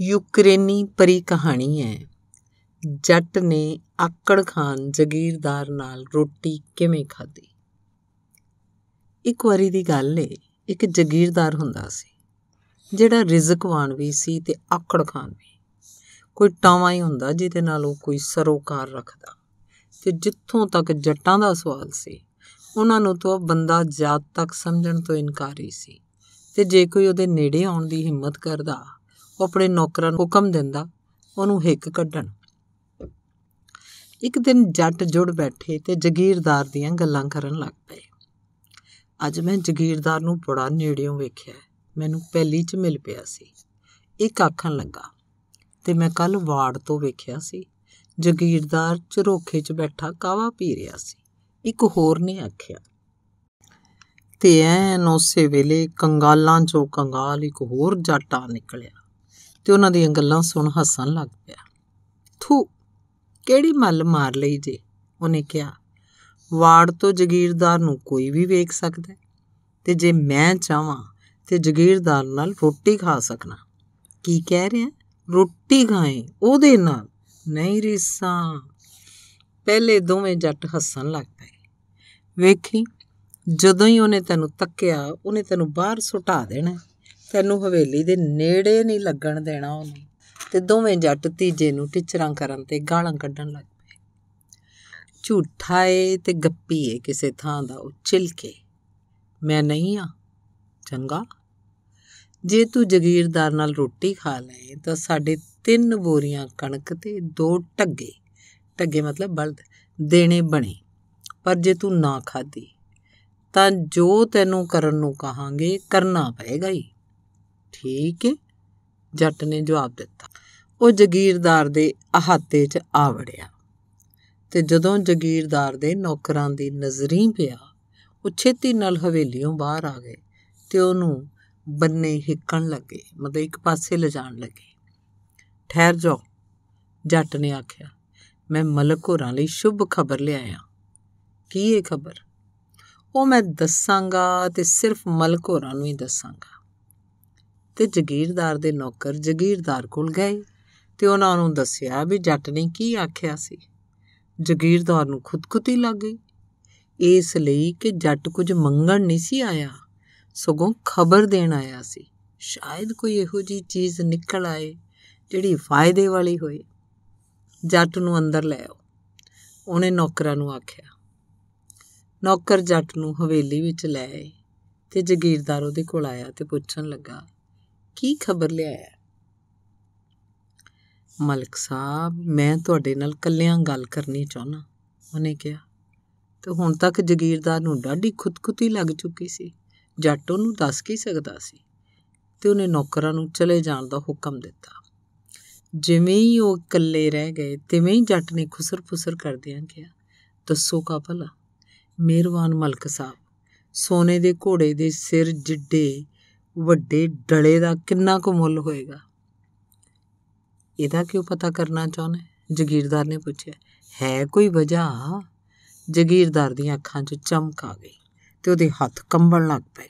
ਯੂਕਰੇਨੀ ਪਰੀ ਕਹਾਣੀ ਹੈ ਜੱਟ ਨੇ ਆਕੜ ਖਾਨ ਜ਼ਗੀਰਦਾਰ ਨਾਲ ਰੋਟੀ ਕਿਵੇਂ ਖਾਧੀ ਇੱਕ ਵਾਰੀ ਦੀ ਗੱਲ ਏ ਇੱਕ ਜ਼ਗੀਰਦਾਰ ਹੁੰਦਾ ਸੀ ਜਿਹੜਾ ਰਿਜ਼ਕਵਾਨ ਵੀ ਸੀ ਤੇ ਆਕੜ ਖਾਨ ਵੀ ਕੋਈ ਟਾਵਾ ਹੀ ਹੁੰਦਾ ਜਿਹਦੇ ਨਾਲ ਉਹ ਕੋਈ ਸਰੋਕਾਰ ਰੱਖਦਾ ਤੇ ਜਿੱਥੋਂ ਤੱਕ ਜੱਟਾਂ ਦਾ ਸਵਾਲ ਸੀ ਉਹਨਾਂ ਨੂੰ ਤਾਂ ਬੰਦਾ ਜਾਤ ਤੱਕ ਸਮਝਣ ਤੋਂ ਇਨਕਾਰੀ ਸੀ ਤੇ ਜੇ ਕੋਈ ਉਹਦੇ ਨੇੜੇ ਆਉਣ ਦੀ ਹਿੰਮਤ ਕਰਦਾ ਉਹ ਆਪਣੇ ਨੌਕਰਾਂ ਨੂੰ ਹੁਕਮ ਦਿੰਦਾ ਉਹਨੂੰ ਹਿੱਕ ਕੱਢਣ ਇੱਕ ਦਿਨ ਜੱਟ ਜੁੜ ਬੈਠੇ ਤੇ ਜ਼ਗੀਰਦਾਰ ਦੀਆਂ ਗੱਲਾਂ ਕਰਨ ਲੱਗ ਪਏ ਅੱਜ ਮੈਂ ਜ਼ਗੀਰਦਾਰ ਨੂੰ ਬੜਾ ਨੇੜਿਓਂ ਵੇਖਿਆ ਮੈਨੂੰ ਪਹਿਲੀ 'ਚ ਮਿਲ ਪਿਆ ਸੀ ਇੱਕ ਆਖਣ ਲੱਗਾ ਤੇ ਮੈਂ ਕੱਲ ਵਾਰਡ ਤੋਂ ਵੇਖਿਆ ਸੀ ਜ਼ਗੀਰਦਾਰ ਚਰੋਖੇ 'ਚ ਬੈਠਾ ਕਾਵਾ ਪੀ ਰਿਹਾ ਸੀ ਇੱਕ ਹੋਰ ਨੇ ਆਖਿਆ ਤੇ ਐਨ ਉਸੇ ਵੇਲੇ ਕੰਗਾਲਾਂ 'ਚੋਂ ਕੰਗਾਲ ਇੱਕ ਹੋਰ ਜੱਟਾ ਨਿਕਲਿਆ ਤੇ ਉਹਨਾਂ ਦੀਆਂ ਗੱਲਾਂ ਸੁਣ ਹੱਸਣ ਲੱਗ ਪਿਆ ਥੂ ਕਿਹੜੀ ਮੱਲ ਮਾਰ ਲਈ ਜੇ ਉਹਨੇ ਕਿਹਾ ਵਾਰਡ ਤੋਂ ਜ਼ਗੀਰਦਾਰ ਨੂੰ ਕੋਈ ਵੀ ਵੇਖ ਸਕਦਾ ਤੇ ਜੇ ਮੈਂ ਚਾਹਾਂ ਤੇ ਜ਼ਗੀਰਦਾਰ ਨਾਲ ਰੋਟੀ ਖਾ ਸਕਣਾ ਕੀ ਕਹਿ ਰਿਹਾ ਰੋਟੀ ਖਾਏ ਉਹਦੇ ਨਾਲ ਨਹੀਂ ਰੀਸਾਂ ਪਹਿਲੇ ਦੋਵੇਂ ਜੱਟ ਹੱਸਣ ਲੱਗ ਪਏ ਵੇਖੀ ਜਦੋਂ ਹੀ ਉਹਨੇ ਤੈਨੂੰ ਤੱਕਿਆ ਉਹਨੇ ਤੈਨੂੰ ਬਾਹਰ ਸੁਟਾ ਦੇਣਾ ਤੈਨੂੰ ਹਵੇਲੀ ਦੇ ਨੇੜੇ ਨਹੀਂ ਲੱਗਣ ਦੇਣਾ ਉਹਨੂੰ ਤੇ ਦੋਵੇਂ ਜੱਟ ਤੀਜੇ ਨੂੰ ਟਿਚਰਾਂ ਕਰਨ ਤੇ ਗਾਲਾਂ ਕੱਢਣ ਲੱਗ ਪਏ ਝੂਠਾ ਏ ਤੇ ਗੱਪੀ ਏ ਕਿਸੇ ਥਾਂ ਦਾ ਉਹ ਚਿਲਕੇ ਮੈਂ ਨਹੀਂ ਆ ਚੰਗਾ ਜੇ ਤੂੰ ਜ਼ਗੀਰਦਾਰ ਨਾਲ ਰੋਟੀ ਖਾ ਲੈ ਤਾਂ ਸਾਡੇ ਤਿੰਨ ਬੋਰੀਆਂ ਕਣਕ ਤੇ ਦੋ ਟੱਗੇ ਟੱਗੇ ਮਤਲਬ ਬਲਦ ਦੇਣੇ ਬਣੇ ਪਰ ਜੇ ਤੂੰ ਨਾ ਖਾਦੀ ਤਾਂ ਜੋ ਤੈਨੂੰ ਕਰਨ ਨੂੰ ਕਹਾਂਗੇ ਕਰਨਾ ਪਏਗਾ ਹੀ ਠੀਕ ਹੈ ਜੱਟ ਨੇ ਜਵਾਬ ਦਿੱਤਾ ਉਹ ਜ਼ਗੀਰਦਾਰ ਦੇ ਆਹਾਤੇ 'ਚ ਆ ਵੜਿਆ ਤੇ ਜਦੋਂ ਜ਼ਗੀਰਦਾਰ ਦੇ ਨੌਕਰਾਂ ਦੀ ਨਜ਼ਰੀ ਪਿਆ ਉਹ ਛੇਤੀ ਨਾਲ ਹਵੇਲੀੋਂ ਬਾਹਰ ਆ ਗਏ ਤੇ ਉਹਨੂੰ ਬੰਨੇ ਹਿੱਕਣ ਲੱਗੇ ਮਤਲਬ ਇੱਕ ਪਾਸੇ ਲਿਜਾਣ ਲੱਗੇ ਠਹਿਰ ਜਾ ਜੱਟ ਨੇ ਆਖਿਆ ਮੈਂ ਮਲਕ ਹੋਰਾਂ ਲਈ ਸ਼ੁਭ ਖਬਰ ਲਿਆਇਆ ਕੀ ਇਹ ਖਬਰ ਉਹ ਮੈਂ ਦੱਸਾਂਗਾ ਤੇ ਸਿਰਫ ਮਲਕ ਹੋਰਾਂ ਨੂੰ ਹੀ ਦੱਸਾਂਗਾ ਤੇ ਜ਼ਗੀਰਦਾਰ ਦੇ ਨੌਕਰ ਜ਼ਗੀਰਦਾਰ ਕੋਲ ਗਏ ਤੇ ਉਹਨਾਂ ਨੂੰ ਦੱਸਿਆ ਵੀ ਜੱਟ ਨੇ ਕੀ ਆਖਿਆ ਸੀ ਜ਼ਗੀਰਦਾਰ ਨੂੰ ਖੁਦਕੁਤੀ ਲੱਗ ਗਈ ਇਸ ਲਈ ਕਿ ਜੱਟ ਕੁਝ ਮੰਗਣ ਨਹੀਂ ਸੀ ਆਇਆ ਸਗੋਂ ਖਬਰ ਦੇਣ ਆਇਆ ਸੀ ਸ਼ਾਇਦ ਕੋਈ ਇਹੋ ਜੀ ਚੀਜ਼ ਨਿਕਲ ਆਏ ਜਿਹੜੀ ਫਾਇਦੇ ਵਾਲੀ ਹੋਏ ਜੱਟ ਨੂੰ ਅੰਦਰ ਲੈ ਆਓ ਉਹਨੇ ਨੌਕਰਾਂ ਨੂੰ ਆਖਿਆ ਨੌਕਰ ਜੱਟ ਨੂੰ ਹਵੇਲੀ ਵਿੱਚ ਲੈ ਆਏ ਤੇ ਜ਼ਗੀਰਦਾਰ ਉਹਦੇ ਕੋਲ ਆਇਆ ਤੇ ਪੁੱਛਣ ਲੱਗਾ ਕੀ ਖਬਰ ਲਿਆਇਆ ਮਲਕ ਸਾਹਿਬ ਮੈਂ ਤੁਹਾਡੇ ਨਾਲ ਕੱਲਿਆਂ ਗੱਲ ਕਰਨੀ ਚਾਹਨਾ ਉਹਨੇ ਕਿਹਾ ਤੇ ਹੁਣ ਤੱਕ ਜ਼ਗੀਰਦਾਰ ਨੂੰ ਡਾਢੀ ਖੁਦਕੁਤੀ ਲੱਗ ਚੁੱਕੀ ਸੀ ਜੱਟ ਉਹਨੂੰ ਦੱਸ ਕੀ ਸਕਦਾ ਸੀ ਤੇ ਉਹਨੇ ਨੌਕਰਾਂ ਨੂੰ ਚਲੇ ਜਾਣ ਦਾ ਹੁਕਮ ਦਿੱਤਾ ਜਿਵੇਂ ਹੀ ਉਹ ਇਕੱਲੇ ਰਹਿ ਗਏ ਤਿਵੇਂ ਹੀ ਜੱਟ ਨੇ ਖੁਸਰ-ਫੁਸਰ ਕਰਦਿਆਂ ਕਿਹਾ ਦੱਸੋ ਕਾ ਭਲਾ ਮਿਹਰਬਾਨ ਮਲਕ ਸਾਹਿਬ ਸੋਨੇ ਦੇ ਘੋੜੇ ਦੇ ਸਿਰ ਜਿੱਡੇ ਵੱਡੇ ਡਲੇ ਦਾ ਕਿੰਨਾ ਕੁ ਮੁੱਲ ਹੋਏਗਾ ਇਹਦਾ ਕਿਉਂ ਪਤਾ ਕਰਨਾ ਚਾਹੁੰਦੇ ਜ਼ਗੀਰਦਾਰ ਨੇ ਪੁੱਛਿਆ ਹੈ ਕੋਈ ਵਜ੍ਹਾ ਜ਼ਗੀਰਦਾਰ ਦੀਆਂ ਅੱਖਾਂ 'ਚ ਚਮਕ ਆ ਗਈ ਤੇ ਉਹਦੇ ਹੱਥ ਕੰਬਣ ਲੱਗ ਪਏ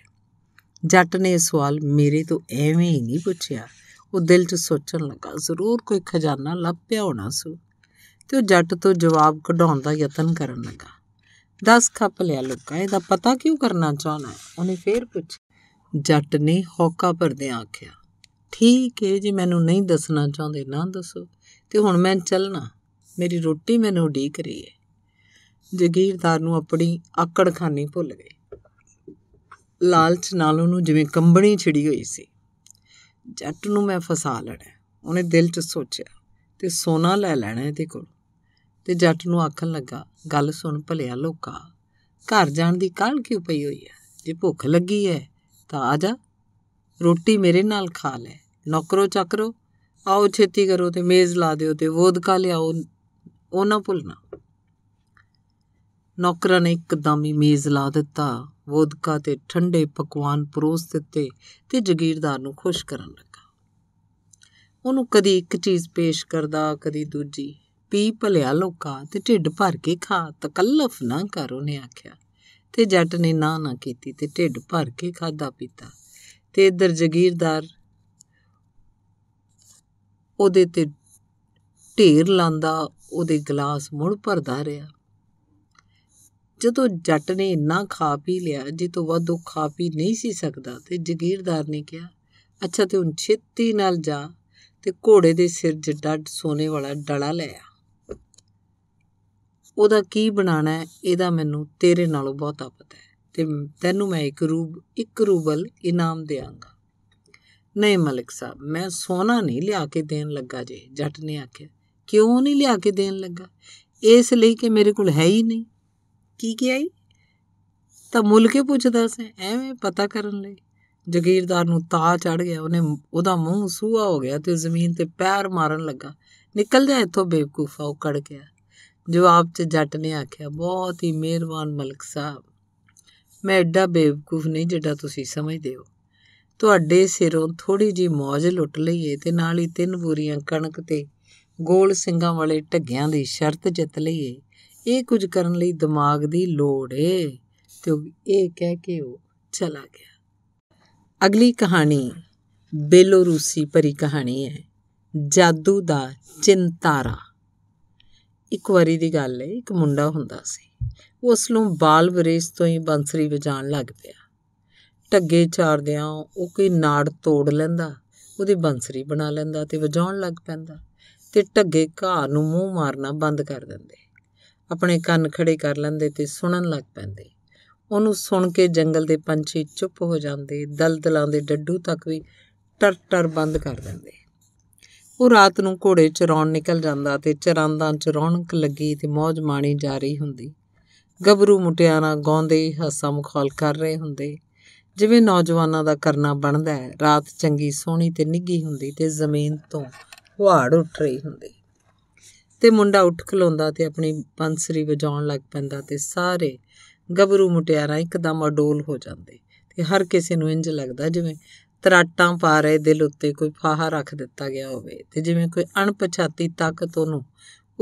ਜੱਟ ਨੇ ਸਵਾਲ ਮੇਰੇ ਤੋਂ ਐਵੇਂ ਹੀ ਨਹੀਂ ਪੁੱਛਿਆ ਉਹ ਦਿਲ 'ਚ ਸੋਚਣ ਲੱਗਾ ਜ਼ਰੂਰ ਕੋਈ ਖਜ਼ਾਨਾ ਲੱਭ ਪਿਆ ਹੋਣਾ ਸੋ ਤੇ ਉਹ ਜੱਟ ਤੋਂ ਜਵਾਬ ਕਢਾਉਣ ਦਾ ਯਤਨ ਕਰਨ ਲੱਗਾ ਦਸ ਖੱਪ ਲਿਆ ਲੋਕਾਂ ਇਹਦਾ ਪਤਾ ਕਿਉਂ ਕਰਨਾ ਚਾਹਣਾ ਉਹਨੇ ਫੇਰ ਪੁੱਛਿਆ ਜੱਟ ਨੇ ਹੌਕਾ ਭਰਦਿਆਂ ਆਖਿਆ ਠੀਕ ਏ ਜੀ ਮੈਨੂੰ ਨਹੀਂ ਦੱਸਣਾ ਚਾਹੁੰਦੇ ਨਾ ਦੱਸੋ ਤੇ ਹੁਣ ਮੈਂ ਚੱਲਣਾ ਮੇਰੀ ਰੋਟੀ ਮੈਨੂੰ ਢੀਕ ਰਹੀ ਏ ਜਗੀਰਦਾਰ ਨੂੰ ਆਪਣੀ ਆਕੜ ਖਾਨੀ ਭੁੱਲ ਗਏ ਲਾਲਚ ਨਾਲ ਉਹਨੂੰ ਜਿਵੇਂ ਕੰਬਣੀ ਛਿੜੀ ਹੋਈ ਸੀ ਜੱਟ ਨੂੰ ਮੈਂ ਫਸਾ ਲੜਾ ਉਹਨੇ ਦਿਲ 'ਚ ਸੋਚਿਆ ਤੇ ਸੋਨਾ ਲੈ ਲੈਣਾ ਇਹਦੇ ਕੋਲ ਤੇ ਜੱਟ ਨੂੰ ਆਖਣ ਲੱਗਾ ਗੱਲ ਸੁਣ ਭਲਿਆ ਲੋਕਾ ਘਰ ਜਾਣ ਦੀ ਕਾਲ ਕਿਉਂ ਪਈ ਹੋਈ ਹੈ ਜੇ ਭੁੱਖ ਲੱਗੀ ਹੈ ਤਾਂ ਆ ਜਾ ਰੋਟੀ ਮੇਰੇ ਨਾਲ ਖਾ ਲੈ ਨੌਕਰੋ ਚੱਕਰੋ ਆਓ ਛੇਤੀ ਕਰੋ ਤੇ ਮੇਜ਼ ਲਾ ਦਿਓ ਤੇ ਵੋਦਕਾ ਲਿਆਓ ਉਹ ਨਾ ਭੁੱਲਣਾ ਨੌਕਰਾਂ ਨੇ ਇੱਕਦਮ ਹੀ ਮੇਜ਼ ਲਾ ਦਿੱਤਾ ਵੋਦਕਾ ਤੇ ਠੰਡੇ ਪਕਵਾਨ ਪਰੋਸ ਦਿੱਤੇ ਤੇ ਜ਼ਗੀਰਦਾਰ ਨੂੰ ਖੁਸ਼ ਕਰਨ ਲੱਗਾ ਉਹਨੂੰ ਕਦੀ ਇੱਕ ਚੀਜ਼ ਪੇਸ਼ ਕਰਦਾ ਕਦੀ ਦੂਜੀ ਪੀ ਭਲਿਆ ਲੋਕਾਂ ਤੇ ਢਿੱਡ ਭਰ ਕੇ ਖਾ ਤਕੱਲਫ ਨਾ ਕਰ ਉਹਨੇ ਆਖਿਆ ਤੇ ਜੱਟ ਨੇ ਨਾ ਨਾ ਕੀਤੀ ਤੇ ਢਿੱਡ ਭਰ ਕੇ ਖਾਦਾ ਪੀਤਾ ਤੇ ਇਧਰ ਜ਼ਗੀਰਦਾਰ ਉਹਦੇ ਤੇ ਢੇਰ ਲਾਂਦਾ ਉਹਦੇ ਗਲਾਸ ਮੁੜ ਭਰਦਾ ਰਿਹਾ ਜਦੋਂ ਜੱਟ ਨੇ ਇੰਨਾ ਖਾ ਪੀ ਲਿਆ ਜੇ ਤੋਂ ਵੱਧ ਉਹ ਖਾ ਪੀ ਨਹੀਂ ਸੀ ਸਕਦਾ ਤੇ ਜ਼ਗੀਰਦਾਰ ਨੇ ਕਿਹਾ ਅੱਛਾ ਤੇ ਹੁਣ ਛੇਤੀ ਨਾਲ ਜਾ ਤੇ ਘੋੜੇ ਦੇ ਸਿਰ ਜਿੱਡਾ ਸੋਨੇ ਵਾਲਾ ਡਲਾ ਲਿਆ ਉਹਦਾ ਕੀ ਬਣਾਣਾ ਇਹਦਾ ਮੈਨੂੰ ਤੇਰੇ ਨਾਲੋਂ ਬਹੁਤਾ ਪਤਾ ਹੈ ਤੇ ਤੈਨੂੰ ਮੈਂ ਇੱਕ ਰੂਬ ਇੱਕ ਰੂਬਲ ਇਨਾਮ ਦੇਵਾਂਗਾ ਨਹੀਂ ਮਲਿਕ ਸਾਹਿਬ ਮੈਂ ਸੋਨਾ ਨਹੀਂ ਲਿਆ ਕੇ ਦੇਣ ਲੱਗਾ ਜੇ ਜੱਟ ਨੇ ਆਖਿਆ ਕਿਉਂ ਨਹੀਂ ਲਿਆ ਕੇ ਦੇਣ ਲੱਗਾ ਇਸ ਲਈ ਕਿ ਮੇਰੇ ਕੋਲ ਹੈ ਹੀ ਨਹੀਂ ਕੀ ਕੀ ਆਈ ਤਾਂ ਮੁੱਲ ਕੇ ਪੁੱਛਦਾ ਸੀ ਐਵੇਂ ਪਤਾ ਕਰਨ ਲਈ ਜਗੀਰਦਾਰ ਨੂੰ ਤਾ ਚੜ ਗਿਆ ਉਹਨੇ ਉਹਦਾ ਮੂੰਹ ਸੂਹਾ ਹੋ ਗਿਆ ਤੇ ਜ਼ਮੀਨ ਤੇ ਪੈਰ ਮਾਰਨ ਲੱਗਾ ਨਿਕਲ ਜਾ ਇੱਥੋਂ ਬੇਵਕੂਫਾ ਉਹ ਕੜ ਗਿਆ ਜਵਾਬ 'ਚ ਜੱਟ ਨੇ ਆਖਿਆ ਬਹੁਤ ਹੀ ਮਿਹਰਬਾਨ ਮਲਕ ਸਾਹਿਬ ਮੈਂ ਐਡਾ ਬੇਵਕੂਫ ਨਹੀਂ ਜਿਹੜਾ ਤੁਸੀਂ ਸਮਝਦੇ ਹੋ ਤੁਹਾਡੇ ਸਿਰੋਂ ਥੋੜੀ ਜੀ ਮੌਜ ਲੁੱਟ ਲਈਏ ਤੇ ਨਾਲ ਹੀ ਤਿੰਨ ਬੂਰੀਆਂ ਕਣਕ ਤੇ ਗੋਲ ਸਿੰਘਾਂ ਵਾਲੇ ਢੱਗਿਆਂ ਦੀ ਸ਼ਰਤ ਜਿੱਤ ਲਈਏ ਇਹ ਕੁਝ ਕਰਨ ਲਈ ਦਿਮਾਗ ਦੀ ਲੋੜ ਏ ਤੇ ਇਹ ਕਹਿ ਕੇ ਉਹ ਚਲਾ ਗਿਆ ਅਗਲੀ ਕਹਾਣੀ ਬੇਲੋਰੂਸੀ ਪਰੀ ਕਹਾਣੀ ਹੈ ਜਾਦੂ ਦਾ ਚਿੰਤਾਰਾ ਇੱਕ ਵਾਰੀ ਦੀ ਗੱਲ ਹੈ ਇੱਕ ਮੁੰਡਾ ਹੁੰਦਾ ਸੀ ਉਸ ਨੂੰ ਬਾਲ ਬਰੇਸ ਤੋਂ ਹੀ ਬੰਸਰੀ ਵਜਾਣ ਲੱਗ ਪਿਆ ਢੱਗੇ ਚਾਰਦਿਆਂ ਉਹ ਕੋਈ ਨਾੜ ਤੋੜ ਲੈਂਦਾ ਉਹਦੀ ਬੰਸਰੀ ਬਣਾ ਲੈਂਦਾ ਤੇ ਵਜਾਉਣ ਲੱਗ ਪੈਂਦਾ ਤੇ ਢੱਗੇ ਘਾ ਨੂੰ ਮੂੰਹ ਮਾਰਨਾ ਬੰਦ ਕਰ ਦਿੰਦੇ ਆਪਣੇ ਕੰਨ ਖੜੇ ਕਰ ਲੈਂਦੇ ਤੇ ਸੁਣਨ ਲੱਗ ਪੈਂਦੇ ਉਹਨੂੰ ਸੁਣ ਕੇ ਜੰਗਲ ਦੇ ਪੰਛੀ ਚੁੱਪ ਹੋ ਜਾਂਦੇ ਦਲਦਲਾਂ ਦੇ ਡੱਡੂ ਤੱਕ ਵੀ ਟਰ ਟਰ ਬੰਦ ਕਰ ਦਿੰਦੇ ਉਹ ਰਾਤ ਨੂੰ ਘੋੜੇ ਚਰਾਉਣ ਨਿਕਲ ਜਾਂਦਾ ਤੇ ਚ ਰੌਣਕ ਲੱਗੀ ਤੇ ਮौज ਮਾਣੀ ਜਾ ਰਹੀ ਹੁੰਦੀ ਗੱਭਰੂ ਮੁਟਿਆਰਾਂ ਗਾਉਂਦੇ ਹਾਸਾ ਮੁਖਾਲ ਕਰ ਰਹੇ ਹੁੰਦੇ ਜਿਵੇਂ ਨੌਜਵਾਨਾਂ ਦਾ ਕਰਨਾ ਬਣਦਾ ਹੈ ਰਾਤ ਚੰਗੀ ਸੋਹਣੀ ਤੇ ਨਿੱਗੀ ਹੁੰਦੀ ਤੇ ਜ਼ਮੀਨ ਤੋਂ ਹਵਾੜ ਉੱਠ ਰਹੀ ਹੁੰਦੀ ਤੇ ਮੁੰਡਾ ਉੱਠ ਖਲੋਂਦਾ ਤੇ ਆਪਣੀ ਬੰਸਰੀ ਵਜਾਉਣ ਲੱਗ ਪੈਂਦਾ ਤੇ ਸਾਰੇ ਗੱਭਰੂ ਮੁਟਿਆਰਾਂ ਇੱਕਦਮ ਅਡੋਲ ਹੋ ਜਾਂਦੇ ਤੇ ਹਰ ਕਿਸੇ ਨੂੰ ਇੰਜ ਲੱਗਦਾ ਜਿਵੇਂ ਤਰਾਟਾਂ ਪਾ ਰਹੇ ਦਿਲ ਉੱਤੇ ਕੋਈ ਫਾਹਾ ਰੱਖ ਦਿੱਤਾ ਗਿਆ ਹੋਵੇ ਤੇ ਜਿਵੇਂ ਕੋਈ ਅਣਪਛਾਤੀ ਤਾਕਤ ਉਹਨੂੰ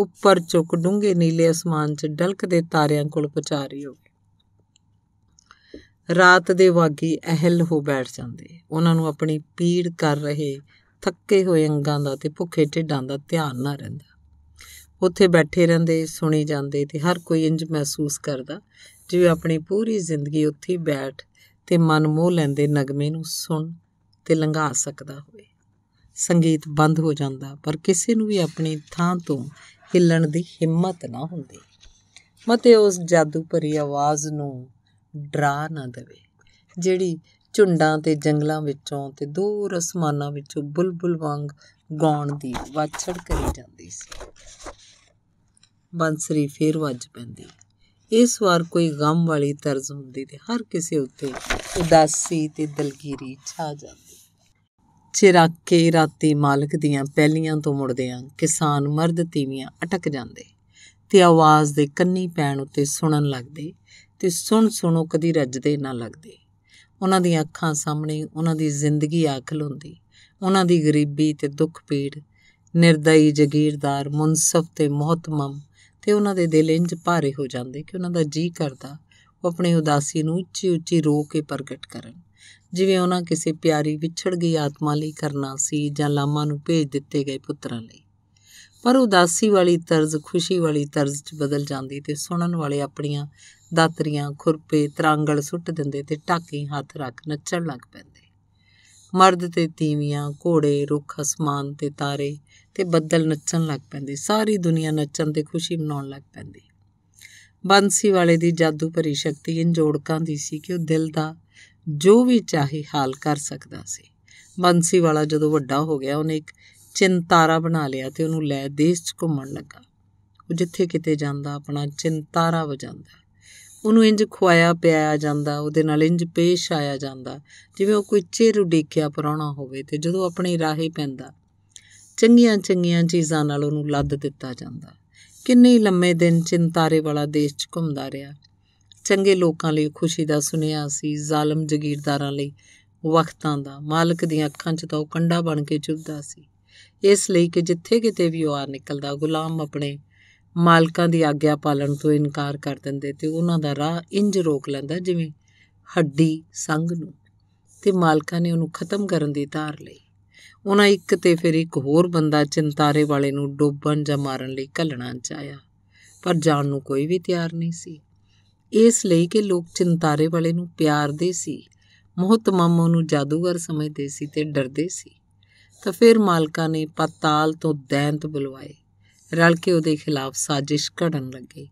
ਉੱਪਰ ਚੁੱਕ ਡੂੰਗੇ ਨੀਲੇ ਅਸਮਾਨ 'ਚ ਡਲਕਦੇ ਤਾਰਿਆਂ ਕੋਲ ਪਹੁੰਚਾ ਰਹੀ ਹੋਵੇ ਰਾਤ ਦੇ ਵਾਗੀ ਅਹਿਲ ਹੋ ਬੈਠ ਜਾਂਦੇ ਉਹਨਾਂ ਨੂੰ ਆਪਣੀ ਪੀੜ ਕਰ ਰਹੇ ਥੱਕੇ ਹੋਏ ਅੰਗਾਂ ਦਾ ਤੇ ਭੁੱਖੇ ਢਿੱਡਾਂ ਦਾ ਧਿਆਨ ਨਾ ਰਹਿੰਦਾ ਉੱਥੇ ਬੈਠੇ ਰਹਿੰਦੇ ਸੁਣੀ ਜਾਂਦੇ ਤੇ ਹਰ ਕੋਈ ਇੰਜ ਮਹਿਸੂਸ ਕਰਦਾ ਜਿਵੇਂ ਆਪਣੀ ਪੂਰੀ ਜ਼ਿੰਦਗੀ ਉੱਥੇ ਬੈਠ ਤੇ ਮਨ ਮੋਹ ਲੈਂਦੇ ਨਗਮੇ ਨੂੰ ਸੁਣ ਤੇ ਲੰਘਾ ਸਕਦਾ ਹੋਵੇ ਸੰਗੀਤ ਬੰਦ ਹੋ ਜਾਂਦਾ ਪਰ ਕਿਸੇ ਨੂੰ ਵੀ ਆਪਣੀ ਥਾਂ ਤੋਂ ਹਿੱਲਣ ਦੀ ਹਿੰਮਤ ਨਾ ਹੁੰਦੀ ਮਤੇ ਉਸ ਜਾਦੂ ਭਰੀ ਆਵਾਜ਼ ਨੂੰ ਡਰਾ ਨਾ ਦੇਵੇ ਜਿਹੜੀ ਝੁੰਡਾਂ ਤੇ ਜੰਗਲਾਂ ਵਿੱਚੋਂ ਤੇ ਦੂਰ ਅਸਮਾਨਾਂ ਵਿੱਚੋਂ ਬੁਲਬੁਲ ਵਾਂਗ ਗਾਉਣ ਦੀ ਵਾਛੜ ਕਰੀ ਜਾਂਦੀ ਸੀ ਬੰਸਰੀ ਫੇਰ ਵੱਜ ਪੈਂਦੀ ਇਸ ਵਾਰ ਕੋਈ ਗਮ ਵਾਲੀ ਤਰਜ਼ ਹੁੰਦੀ ਤੇ ਹਰ ਕਿਸੇ ਉੱਤੇ ਉਦਾਸੀ ਤੇ ਦਲਗੀਰੀ ਛਾ ਜਾਂਦੀ ਚਿਰਾਕੇ ਰਾਤੀ ਮਾਲਕ ਦੀਆਂ ਪਹਿਲੀਆਂ ਤੋਂ ਮੁੜਦਿਆਂ ਕਿਸਾਨ ਮਰਦ ਤੀਵੀਆਂ ਅਟਕ ਜਾਂਦੇ ਤੇ ਆਵਾਜ਼ ਦੇ ਕੰਨੀ ਪੈਣ ਉੱਤੇ ਸੁਣਨ ਲੱਗਦੇ ਤੇ ਸੁਣ ਸੁਣੋ ਕਦੀ ਰੱਜਦੇ ਨਾ ਲੱਗਦੇ ਉਹਨਾਂ ਦੀਆਂ ਅੱਖਾਂ ਸਾਹਮਣੇ ਉਹਨਾਂ ਦੀ ਜ਼ਿੰਦਗੀ ਆਖਲ ਹੁੰਦੀ ਉਹਨਾਂ ਦੀ ਗਰੀਬੀ ਤੇ ਦੁੱਖ ਪੀੜ ਨਿਰਦਈ ਜ਼ਗੀਰਦਾਰ ਮੁਨਸਫ ਤੇ ਮਹਤਮਮ ਤੇ ਉਹਨਾਂ ਦੇ ਦਿਲ ਇੰਜ ਭਾਰੇ ਹੋ ਜਾਂਦੇ ਕਿ ਉਹਨਾਂ ਦਾ ਜੀ ਕਰਦਾ ਉਹ ਆਪਣੀ ਉਦਾਸੀ ਨੂੰ ਉੱਚੀ ਉੱਚੀ ਰੋ ਕੇ ਪ੍ਰਗਟ ਕਰਨ ਜਿਵੇਂ ਉਹਨਾਂ ਕਿਸੇ ਪਿਆਰੀ ਵਿਛੜ ਗਈ ਆਤਮਾ ਲਈ ਕਰਨਾ ਸੀ ਜਾਂ ਲਾਮਾ ਨੂੰ ਭੇਜ ਦਿੱਤੇ ਗਏ ਪੁੱਤਰਾਂ ਲਈ ਪਰ ਉਦਾਸੀ ਵਾਲੀ ਤਰਜ਼ ਖੁਸ਼ੀ ਵਾਲੀ ਤਰਜ਼ 'ਚ ਬਦਲ ਜਾਂਦੀ ਤੇ ਸੁਣਨ ਵਾਲੇ ਆਪਣੀਆਂ ਦਾਤਰੀਆਂ ਖੁਰਪੇ ਤਰਾਂਗਲ ਸੁੱਟ ਦਿੰਦੇ ਤੇ ਟਾਕੀ ਹੱਥ ਰੱਖ ਨੱਚਣ ਲੱਗ ਪੈਂਦੇ ਮਰਦ ਤੇ ਤੀਵੀਆਂ ਘੋੜੇ ਰੁੱਖ ਅਸਮਾਨ ਤੇ ਤਾਰੇ ਤੇ ਬੱਦਲ ਨੱਚਣ ਲੱਗ ਪੈਂਦੇ ਸਾਰੀ ਦੁਨੀਆ ਨੱਚਣ ਤੇ ਖੁਸ਼ੀ ਮਨਾਉਣ ਲੱਗ ਪੈਂਦੀ ਬੰਸੀ ਵਾਲੇ ਦੀ ਜਾਦੂ ਭਰੀ ਸ਼ਕਤੀ ਇਨ ਜੋੜਕਾਂ ਦੀ ਸੀ ਕਿ ਉਹ ਦਿਲ ਦਾ ਜੋ ਵੀ ਚਾਹੇ ਹਾਲ ਕਰ ਸਕਦਾ ਸੀ ਬੰਸੀ ਵਾਲਾ ਜਦੋਂ ਵੱਡਾ ਹੋ ਗਿਆ ਉਹਨੇ ਇੱਕ ਚਿੰਤਾਰਾ ਬਣਾ ਲਿਆ ਤੇ ਉਹਨੂੰ ਲੈ ਦੇਸ਼ 'ਚ ਘੁੰਮਣ ਲੱਗਾ ਉਹ ਜਿੱਥੇ ਕਿਤੇ ਜਾਂਦਾ ਆਪਣਾ ਚਿੰਤਾਰਾ ਵਜਾਉਂਦਾ ਉਹਨੂੰ ਇੰਜ ਖਵਾਇਆ ਪਿਆਇਆ ਜਾਂਦਾ ਉਹਦੇ ਨਾਲ ਇੰਜ ਪੇਸ਼ ਆਇਆ ਜਾਂਦਾ ਜਿਵੇਂ ਉਹ ਕੋਈ ਚਿਰ ਉਡੀਕਿਆ ਪੁਰਾਣਾ ਹੋਵੇ ਤੇ ਜਦੋਂ ਆਪਣੇ ਰਾਹੇ ਪੈਂਦਾ ਚੰਗੀਆਂ ਚੰਗੀਆਂ ਚੀਜ਼ਾਂ ਨਾਲ ਉਹਨੂੰ ਲੱਦ ਦਿੱਤਾ ਜਾਂਦਾ ਕਿੰਨੇ ਲੰਮੇ ਦਿਨ ਚਿੰਤਾਰੇ ਵਾਲਾ ਦੇਸ਼ 'ਚ ਘੁੰਮਦਾ ਰਿਹਾ ਚੰਗੇ ਲੋਕਾਂ ਲਈ ਖੁਸ਼ੀ ਦਾ ਸੁਨੇਹਾ ਸੀ ਜ਼ਾਲਮ ਜ਼ਗੀਰਦਾਰਾਂ ਲਈ ਵਕਤਾਂ ਦਾ ਮਾਲਕ ਦੀਆਂ ਅੱਖਾਂ 'ਚ ਤਾਂ ਉਹ ਕੰਡਾ ਬਣ ਕੇ ਚੁੱਭਦਾ ਸੀ ਇਸ ਲਈ ਕਿ ਜਿੱਥੇ ਕਿਤੇ ਵੀ ਉਹ ਆ ਨਿਕਲਦਾ ਗੁਲਾਮ ਆਪਣੇ ਮਾਲਕਾਂ ਦੀ ਆਗਿਆ ਪਾਲਣ ਤੋਂ ਇਨਕਾਰ ਕਰ ਦਿੰਦੇ ਤੇ ਉਹਨਾਂ ਦਾ ਰਾਹ ਇੰਜ ਰੋਕ ਲੈਂਦਾ ਜਿਵੇਂ ਹੱਡੀ ਸੰਗ ਨੂੰ ਤੇ ਮਾਲਕਾਂ ਨੇ ਉਹਨੂੰ ਖਤਮ ਕਰਨ ਦੀ ਧਾਰ ਲਈ ਉਹਨਾਂ ਇੱਕ ਤੇ ਫਿਰ ਇੱਕ ਹੋਰ ਬੰਦਾ ਚਿੰਤਾਰੇ ਵਾਲੇ ਨੂੰ ਡੋਬਣ ਜਾਂ ਮਾਰਨ ਲਈ ਕੱਲਣਾ ਚਾਹਿਆ ਪਰ ਜਾਣ ਨੂੰ ਕੋਈ ਵੀ ਤਿਆਰ ਨਹੀਂ ਸੀ ਇਸ ਲਈ ਕਿ ਲੋਕ ਚਿੰਤਾਰੇ ਵਾਲੇ ਨੂੰ ਪਿਆਰਦੇ ਸੀ ਮੋਹਤਮਮ ਨੂੰ ਜਾਦੂਗਰ ਸਮਝਦੇ ਸੀ ਤੇ ਡਰਦੇ ਸੀ ਤਾਂ ਫਿਰ ਮਾਲਕਾ ਨੇ ਪਤਾਲ ਤੋਂ ਦੈਂਤ ਬੁਲਵਾਏ ਰਲ ਕੇ ਉਹਦੇ ਖਿਲਾਫ ਸਾਜ਼ਿਸ਼ ਘੜਨ ਲੱਗੇ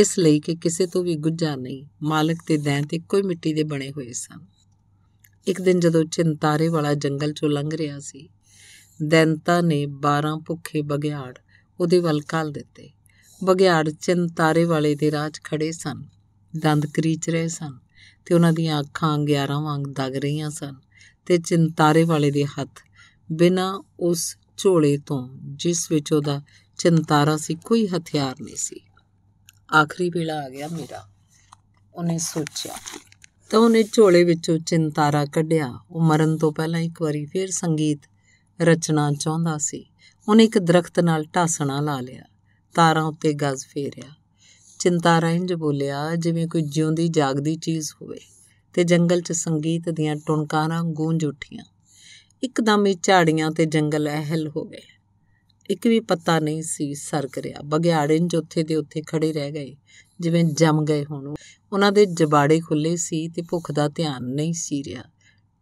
ਇਸ ਲਈ ਕਿ ਕਿਸੇ ਤੋਂ ਵੀ ਗੁੱਝਾ ਨਹੀਂ ਮਾਲਕ ਤੇ ਦੈਂਤ ਇੱਕੋ ਹੀ ਮਿੱਟੀ ਦੇ ਬਣੇ ਹੋਏ ਸਨ ਇੱਕ ਦਿਨ ਜਦੋਂ ਚਿੰਤਾਰੇ ਵਾਲਾ ਜੰਗਲ ਚੋਂ ਲੰਘ ਰਿਹਾ ਸੀ ਦੈਂਤਾ ਨੇ 12 ਭੁੱਖੇ ਬਗਿਆੜ ਉਹਦੇ ਵੱਲ ਕਾਲ ਦਿੱਤੇ ਬਗਿਆੜ ਚਿੰਤਾਰੇ ਵਾਲੇ ਦੇ ਰਾਜ ਖੜੇ ਸਨ ਦੰਦ ਕਰੀਚ ਰਹੇ ਸਨ ਤੇ ਉਹਨਾਂ ਦੀਆਂ ਅੱਖਾਂ 11 ਵਾਂਗ ਦਗ ਰਹੀਆਂ ਸਨ ਤੇ ਚਿੰਤਾਰੇ ਵਾਲੇ ਦੇ ਹੱਥ ਬਿਨਾ ਉਸ ਝੋਲੇ ਤੋਂ ਜਿਸ ਵਿੱਚ ਉਹਦਾ ਚਿੰਤਾਰਾ ਸੀ ਕੋਈ ਹਥਿਆਰ ਨਹੀਂ ਸੀ ਆਖਰੀ ਵੇਲਾ ਆ ਗਿਆ ਮੇਰਾ ਉਹਨੇ ਸੋਚਿਆ ਤਾਂ ਉਹਨੇ ਝੋਲੇ ਵਿੱਚੋਂ ਚਿੰਤਾਰਾ ਕੱਢਿਆ ਉਹ ਮਰਨ ਤੋਂ ਪਹਿਲਾਂ ਇੱਕ ਵਾਰੀ ਫੇਰ ਸੰਗੀਤ ਰਚਨਾ ਚਾਹੁੰਦਾ ਸੀ ਉਹਨੇ ਇੱਕ ਦਰਖਤ ਨਾਲ ਢਾਸਣਾ ਲਾ ਲਿਆ ਤਾਰਾਂ ਉੱਤੇ ਗਜ਼ ਫੇਰਿਆ ਚਿੰਤਾ ਇੰਜ ਬੋਲਿਆ ਜਿਵੇਂ ਕੋਈ ਜਿਉਂਦੀ ਜਾਗਦੀ ਚੀਜ਼ ਹੋਵੇ ਤੇ ਜੰਗਲ 'ਚ ਸੰਗੀਤ ਦੀਆਂ ਟੁਣਕਾਰਾਂ ਗੂੰਜ ਉੱਠੀਆਂ ਇੱਕਦਮ ਹੀ ਝਾੜੀਆਂ ਤੇ ਜੰਗਲ ਅਹਿਲ ਹੋ ਗਏ ਇੱਕ ਵੀ ਪੱਤਾ ਨਹੀਂ ਸੀ ਸਰਕ ਰਿਹਾ ਬਗਿਆੜੇ ਇੰਜ ਉੱਥੇ ਦੇ ਉੱਥੇ ਖੜੇ ਰਹਿ ਗਏ ਜਿਵੇਂ ਜੰਮ ਗਏ ਹੋਣ ਉਹਨਾਂ ਦੇ ਜਬਾੜੇ ਖੁੱਲੇ ਸੀ ਤੇ ਭੁੱਖ ਦਾ ਧਿਆਨ ਨਹੀਂ ਸੀ ਰਿਹਾ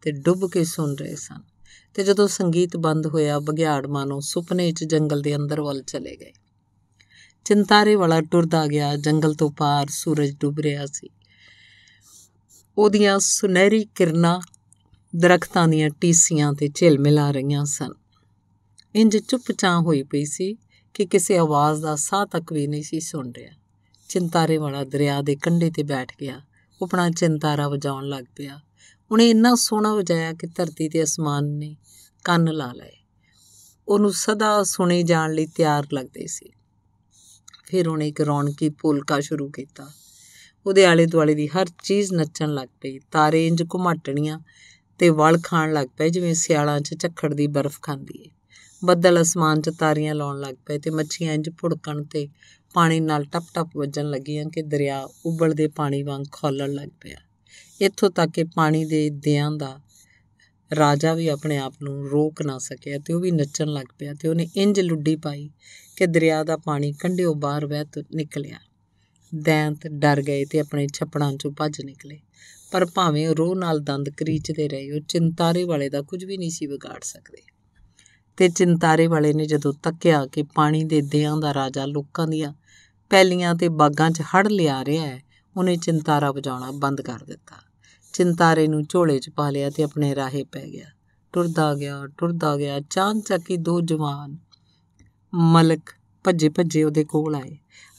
ਤੇ ਡੁੱਬ ਕੇ ਸੁਣ ਰਹੇ ਸਨ ਤੇ ਜਦੋਂ ਸੰਗੀਤ ਬੰਦ ਹੋਇਆ ਬਗਿਆੜ ਮਾਨੋ ਸੁਪਨੇ 'ਚ ਜੰਗਲ ਦੇ ਅੰਦਰ ਵੱਲ ਚਲੇ ਗਏ ਚਿੰਤਾਰੇ ਵਾਲਾ ਟੁਰਦਾ ਗਿਆ ਜੰਗਲ ਤੋਂ ਪਾਰ ਸੂਰਜ ਡੁੱਬ ਰਿਹਾ ਸੀ ਉਹਦੀਆਂ ਸੁਨਹਿਰੀ ਕਿਰਨਾਂ ਦਰਖਤਾਂ ਦੀਆਂ ਟੀਸੀਆਂ ਤੇ ਮਿਲਾ ਰਹੀਆਂ ਸਨ ਇੰਜ ਚੁੱਪਚਾਂ ਹੋਈ ਪਈ ਸੀ ਕਿ ਕਿਸੇ ਆਵਾਜ਼ ਦਾ ਸਾਹ ਤੱਕ ਵੀ ਨਹੀਂ ਸੀ ਸੁਣ ਰਿਹਾ ਚਿੰਤਾਰੇ ਵਾਲਾ ਦਰਿਆ ਦੇ ਕੰਢੇ ਤੇ ਬੈਠ ਗਿਆ ਆਪਣਾ ਚਿੰਤਾਰਾ ਵਜਾਉਣ ਲੱਗ ਪਿਆ ਉਹਨੇ ਇੰਨਾ ਸੋਹਣਾ ਵਜਾਇਆ ਕਿ ਧਰਤੀ ਤੇ ਅਸਮਾਨ ਨੇ ਕੰਨ ਲਾ ਲਏ ਉਹਨੂੰ ਸਦਾ ਸੁਣੇ ਜਾਣ ਲਈ ਤਿਆਰ ਲੱਗਦੇ ਸੀ ਫਿਰ ਉਹਨੇ ਇੱਕ ਰੌਣਕੀ ਪੋਲਕਾ ਸ਼ੁਰੂ ਕੀਤਾ ਉਹਦੇ ਆਲੇ ਦੁਆਲੇ ਦੀ ਹਰ ਚੀਜ਼ ਨੱਚਣ ਲੱਗ ਪਈ ਤਾਰੇ ਇੰਜ ਘੁਮਟਣੀਆਂ ਤੇ ਵਲ ਖਾਣ ਲੱਗ ਪਏ ਜਿਵੇਂ ਸਿਆਲਾਂ 'ਚ ਝੱਖੜ ਦੀ ਬਰਫ਼ ਖਾਂਦੀ ਏ ਬੱਦਲ ਅਸਮਾਨ 'ਚ ਤਾਰੀਆਂ ਲਾਉਣ ਲੱਗ ਪਏ ਤੇ ਮੱਛੀਆਂ ਇੰਜ ਫੁੜਕਣ ਤੇ ਪਾਣੀ ਨਾਲ ਟਪ-ਟਪ ਵੱਜਣ ਲੱਗੀਆਂ ਕਿ ਦਰਿਆ ਉਬਲਦੇ ਪਾਣੀ ਵਾਂਗ ਖੋਲਣ ਲੱਗ ਪਿਆ ਇੱਥੋਂ ਤੱਕ ਕਿ ਪਾਣੀ ਦੇ ਦਿਆਂ ਦਾ ਰਾਜਾ ਵੀ ਆਪਣੇ ਆਪ ਨੂੰ ਰੋਕ ਨਾ ਸਕਿਆ ਤੇ ਉਹ ਵੀ ਨੱਚਣ ਲੱਗ ਪਿਆ ਤੇ ਉਹਨੇ ਇੰਜ ਲੁੱਡੀ ਪਾਈ ਕਿ ਦਰਿਆ ਦਾ ਪਾਣੀ ਕੰਢਿਓ ਬਾਹਰ ਵਹਿ ਤੋ ਨਿਕਲਿਆ ਦੈਂਤ ਡਰ ਗਏ ਤੇ ਆਪਣੇ ਛੱਪੜਾਂ 'ਚੋਂ ਭੱਜ ਨਿਕਲੇ ਪਰ ਭਾਵੇਂ ਰੋਹ ਨਾਲ ਦੰਦ ਕਰੀਚਦੇ ਰਹੇ ਉਹ ਚਿੰਤਾਰੇ ਵਾਲੇ ਦਾ ਕੁਝ ਵੀ ਨਹੀਂ ਸੀ ਵਿਗਾੜ ਸਕਦੇ ਤੇ ਚਿੰਤਾਰੇ ਵਾਲੇ ਨੇ ਜਦੋਂ ਤੱਕਿਆ ਕਿ ਪਾਣੀ ਦੇ ਦਿਆਂ ਦਾ ਰਾਜਾ ਲੋਕਾਂ ਦੀਆਂ ਪੈਲੀਆਂ ਤੇ ਬਾਗਾਂ 'ਚ ਹੜ ਲਿਆ ਰਿਹਾ ਹੈ ਉਹਨੇ ਚਿੰਤਾਰਾ ਵਜਾਉਣਾ ਬੰਦ ਕਰ ਦਿੱਤਾ ਚਿੰਤਾਰੇ ਨੂੰ ਝੋਲੇ 'ਚ ਪਾ ਲਿਆ ਤੇ ਆਪਣੇ ਰਾਹੇ ਪੈ ਗਿਆ ਟੁਰਦਾ ਗਿਆ ਟੁਰਦਾ ਗਿਆ ਕੀ ਦੋ ਜਵਾਨ ਮਲਕ ਭੱਜੇ ਭੱਜੇ ਉਹਦੇ ਕੋਲ ਆਏ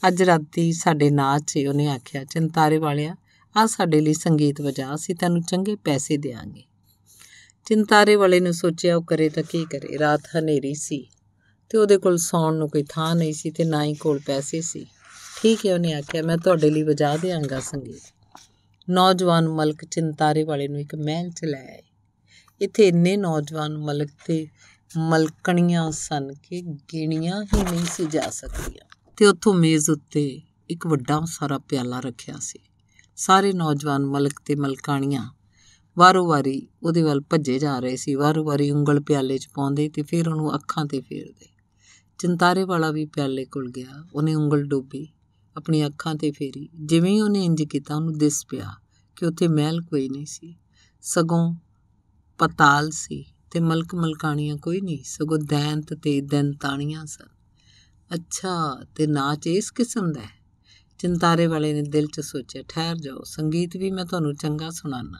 ਅੱਜ ਰਾਤੀ ਸਾਡੇ ਨਾਚ ਉਹਨੇ ਆਖਿਆ ਚਿੰਤਾਰੇ ਵਾਲਿਆ ਆ ਸਾਡੇ ਲਈ ਸੰਗੀਤ ਵਜਾ ਅਸੀਂ ਤੈਨੂੰ ਚੰਗੇ ਪੈਸੇ ਦੇਾਂਗੇ ਚਿੰਤਾਰੇ ਵਾਲੇ ਨੇ ਸੋਚਿਆ ਉਹ ਕਰੇ ਤਾਂ ਕੀ ਕਰੇ ਰਾਤ ਹਨੇਰੀ ਸੀ ਤੇ ਉਹਦੇ ਕੋਲ ਸੌਣ ਨੂੰ ਕੋਈ ਥਾਂ ਨਹੀਂ ਸੀ ਤੇ ਨਾ ਹੀ ਕੋਲ ਪੈਸੇ ਸੀ ਠੀਕ ਹੈ ਉਹਨੇ ਆਖਿਆ ਮੈਂ ਤੁਹਾਡੇ ਲਈ ਵਜਾ ਦੇਾਂਗਾ ਸੰਗੀਤ ਨੌਜਵਾਨ ਮਲਕ ਚਿੰਤਾਰੇ ਵਾਲੇ ਨੂੰ ਇੱਕ ਮਹਿਲ 'ਚ ਲੈ ਆਏ ਇੱਥੇ ਇੰਨੇ ਨੌਜਵਾਨ ਮਲਕ ਤੇ ਮਲਕਣੀਆਂ ਸਨ ਕਿ ਗਿਣੀਆਂ ਹੀ ਨਹੀਂ ਸੀ ਜਾ ਸਕਦੀਆਂ ਤੇ ਉੱਥੋਂ ਮੇਜ਼ ਉੱਤੇ ਇੱਕ ਵੱਡਾ ਸਾਰਾ ਪਿਆਲਾ ਰੱਖਿਆ ਸੀ ਸਾਰੇ ਨੌਜਵਾਨ ਮਲਕ ਤੇ ਮਲਕਾਣੀਆਂ ਵਾਰੋ-ਵਾਰੀ ਉਹਦੇ ਵੱਲ ਭੱਜੇ ਜਾ ਰਹੇ ਸੀ ਵਾਰੋ-ਵਾਰੀ ਉਂਗਲ ਪਿਆਲੇ 'ਚ ਪਾਉਂਦੇ ਤੇ ਫਿਰ ਉਹਨੂੰ ਅੱਖਾਂ ਤੇ ਫੇਰਦੇ ਚਿੰਤਾਰੇ ਵਾਲਾ ਵੀ ਪਿਆਲੇ ਕੋਲ ਗਿਆ ਉਹਨੇ ਉਂਗਲ ਡੋਬੀ ਆਪਣੀ ਅੱਖਾਂ ਤੇ ਫੇਰੀ ਜਿਵੇਂ ਹੀ ਉਹਨੇ ਇੰਜ ਕੀਤਾ ਉਹਨੂੰ ਦਿਸ ਪਿਆ ਕਿ ਉੱਥੇ ਮਹਿਲ ਕੋਈ ਨਹੀਂ ਸੀ ਸਗੋਂ ਪਤਾਲ ਸੀ ਤੇ ਮਲਕ ਮਲਕਾਣੀਆਂ ਕੋਈ ਨਹੀਂ ਸਗੋਂ ਦੈਂਤ ਤੇ ਦੈਂਤਾਣੀਆਂ ਸਨ ਅੱਛਾ ਤੇ ਨਾਚ ਇਸ ਕਿਸਮ ਦਾ ਹੈ ਚਿੰਤਾਰੇ ਵਾਲੇ ਨੇ ਦਿਲ 'ਚ ਸੋਚਿਆ ਠਹਿਰ ਜਾਓ ਸੰਗੀਤ ਵੀ ਮੈਂ ਤੁਹਾਨੂੰ ਚੰਗਾ ਸੁਣਾਣਾ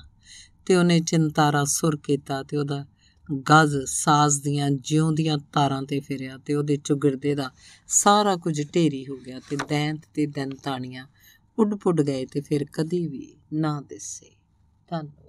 ਤੇ ਉਹਨੇ ਚਿੰਤਾਰਾ ਸੁਰ ਕੀਤਾ ਤੇ ਉਹਦਾ ਗਜ਼ ਸਾਜ਼ ਦੀਆਂ ਜਿਉਂਦੀਆਂ ਤਾਰਾਂ ਤੇ ਫਿਰਿਆ ਤੇ ਉਹਦੇ ਚੁਗਿਰਦੇ ਦਾ ਸਾਰਾ ਕੁਝ ਢੇਰੀ ਹੋ ਗਿਆ ਤੇ ਦੈਂਤ ਤੇ ਦੰਤਾਣੀਆਂ ਉੱਡ-ਪੁੱਡ ਗਏ ਤੇ ਫਿਰ ਕਦੀ ਵੀ ਨਾ ਦਿਸੇ ਧੰਨਵਾਦ